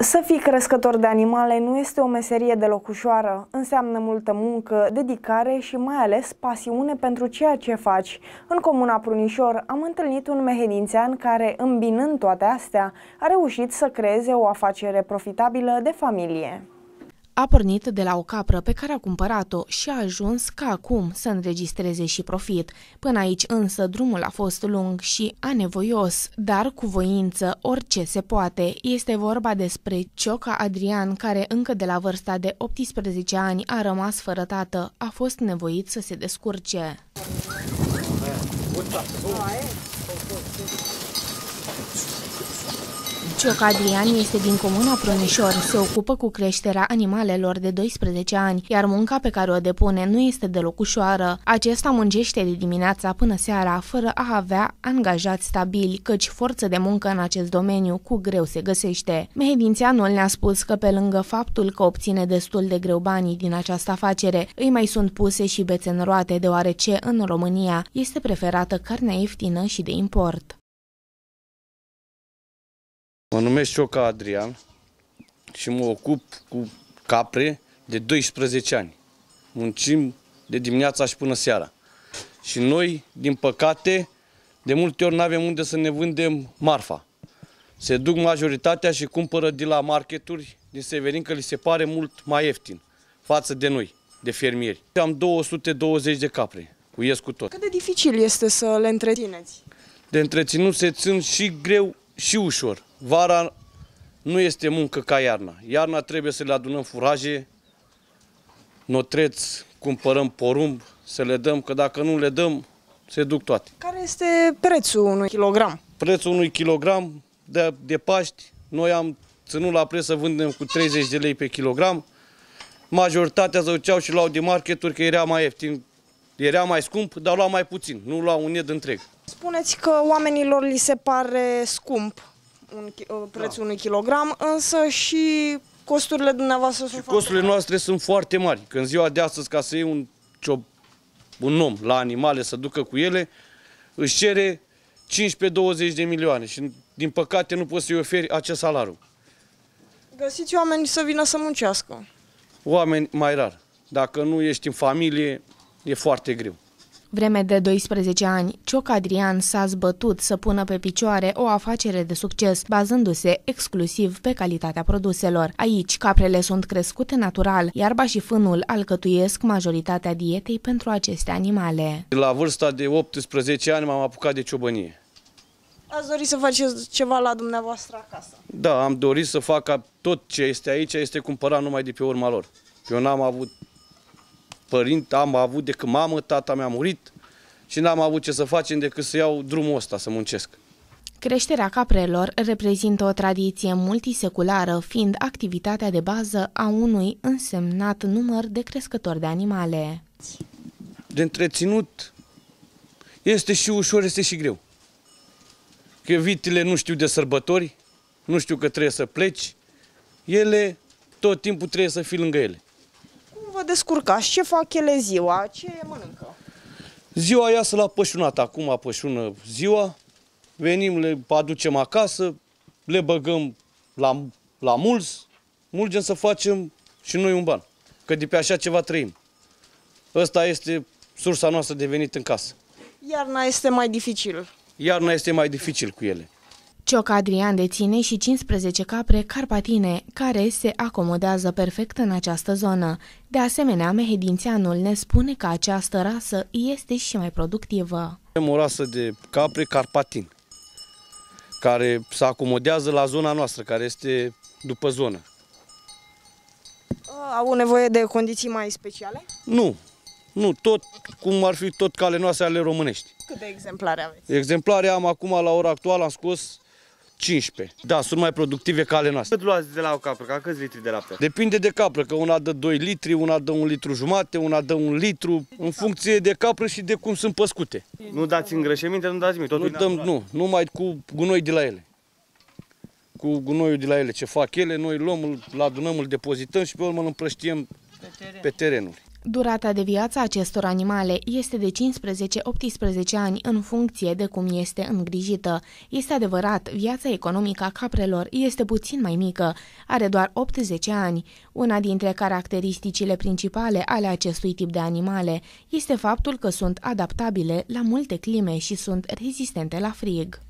Să fii crescător de animale nu este o meserie deloc ușoară. Înseamnă multă muncă, dedicare și mai ales pasiune pentru ceea ce faci. În comuna Prunișor am întâlnit un mehedințean care, îmbinând toate astea, a reușit să creeze o afacere profitabilă de familie. A pornit de la o capră pe care a cumpărat-o și a ajuns ca acum să înregistreze și profit. Până aici însă drumul a fost lung și anevoios, dar cu voință orice se poate. Este vorba despre Cioca Adrian, care încă de la vârsta de 18 ani a rămas fără tată. A fost nevoit să se descurce. Da. Cioc Adrian este din comuna Prunișor, se ocupă cu creșterea animalelor de 12 ani, iar munca pe care o depune nu este deloc ușoară. Acesta muncește de dimineața până seara, fără a avea angajați stabili, căci forță de muncă în acest domeniu cu greu se găsește. Mehedințeanul ne-a spus că pe lângă faptul că obține destul de greu banii din această afacere, îi mai sunt puse și bețe în roate, deoarece în România este preferată carnea ieftină și de import. Mă numesc Cioca Adrian și mă ocup cu capre de 12 ani. Muncim de dimineața și până seara. Și noi, din păcate, de multe ori nu avem unde să ne vândem marfa. Se duc majoritatea și cumpără de la marketuri din Severin, că li se pare mult mai ieftin față de noi, de fermieri. Am 220 de capre, cu ies cu tot. Cât de dificil este să le întrețineți? De întreținut se țin și greu și ușor. Vara nu este muncă ca iarna. Iarna trebuie să le adunăm furaje, notreți, cumpărăm porumb, să le dăm, că dacă nu le dăm, se duc toate. Care este prețul unui kilogram? Prețul unui kilogram de, de Paști, noi am ținut la preț să vândem cu 30 de lei pe kilogram. Majoritatea zăuceau și luau de marketuri că era mai ieftin, era mai scump, dar lua mai puțin, nu lua un ied întreg. Spuneți că oamenilor li se pare scump un, uh, da. prețul da. unui kilogram, însă și costurile dumneavoastră și sunt costurile mari. noastre sunt foarte mari. Când ziua de astăzi, ca să iei un, ciob, un om la animale să ducă cu ele, își cere 15-20 de milioane și din păcate nu poți să-i oferi acest salariu. Găsiți oameni să vină să muncească. Oameni mai rar. Dacă nu ești în familie, e foarte greu. Vreme de 12 ani, Cioc Adrian s-a zbătut să pună pe picioare o afacere de succes, bazându-se exclusiv pe calitatea produselor. Aici, caprele sunt crescute natural, iarba și fânul alcătuiesc majoritatea dietei pentru aceste animale. La vârsta de 18 ani m-am apucat de ciobănie. Ați dorit să faceți ceva la dumneavoastră acasă? Da, am dorit să fac tot ce este aici, este cumpărat numai de pe urma lor. Eu n-am avut părinte am avut decât mamă, tata mi-a murit și n-am avut ce să facem decât să iau drumul ăsta să muncesc. Creșterea caprelor reprezintă o tradiție multiseculară, fiind activitatea de bază a unui însemnat număr de crescători de animale. De întreținut este și ușor, este și greu. Că vitele nu știu de sărbători, nu știu că trebuie să pleci, ele tot timpul trebuie să fii lângă ele vă descurcați? Ce fac ele ziua? Ce mănâncă? Ziua iasă la pășunat, acum pășună ziua, venim, le aducem acasă, le băgăm la, la mulți, mulgem să facem și noi un ban, că de pe așa ceva trăim. Ăsta este sursa noastră de venit în casă. Iarna este mai dificil. Iarna este mai dificil cu ele. Cioc Adrian deține și 15 capre carpatine, care se acomodează perfect în această zonă. De asemenea, mehedințeanul ne spune că această rasă este și mai productivă. Avem o rasă de capre carpatin, care se acomodează la zona noastră, care este după zonă. Au nevoie de condiții mai speciale? Nu, nu, tot cum ar fi tot cale noastre ale românești. Câte exemplare aveți? Exemplare am acum la ora actuală, am scos 15. Da, sunt mai productive ca ale noastre. Cât luați de la o capră? Ca câți litri de lapte? Depinde de capră, că una dă 2 litri, una dă 1 litru jumate, una dă 1 litru, în funcție de capră și de cum sunt păscute. Nu dați îngrășăminte, nu dați nimic, totul nu dăm, Nu, numai cu gunoi de la ele. Cu gunoiul de la ele, ce fac ele, noi luăm, îl adunăm, îl depozităm și pe urmă îl împrăștiem pe, teren. pe terenuri. Durata de viață acestor animale este de 15-18 ani în funcție de cum este îngrijită. Este adevărat, viața economică a caprelor este puțin mai mică, are doar 80 ani. Una dintre caracteristicile principale ale acestui tip de animale este faptul că sunt adaptabile la multe clime și sunt rezistente la frig.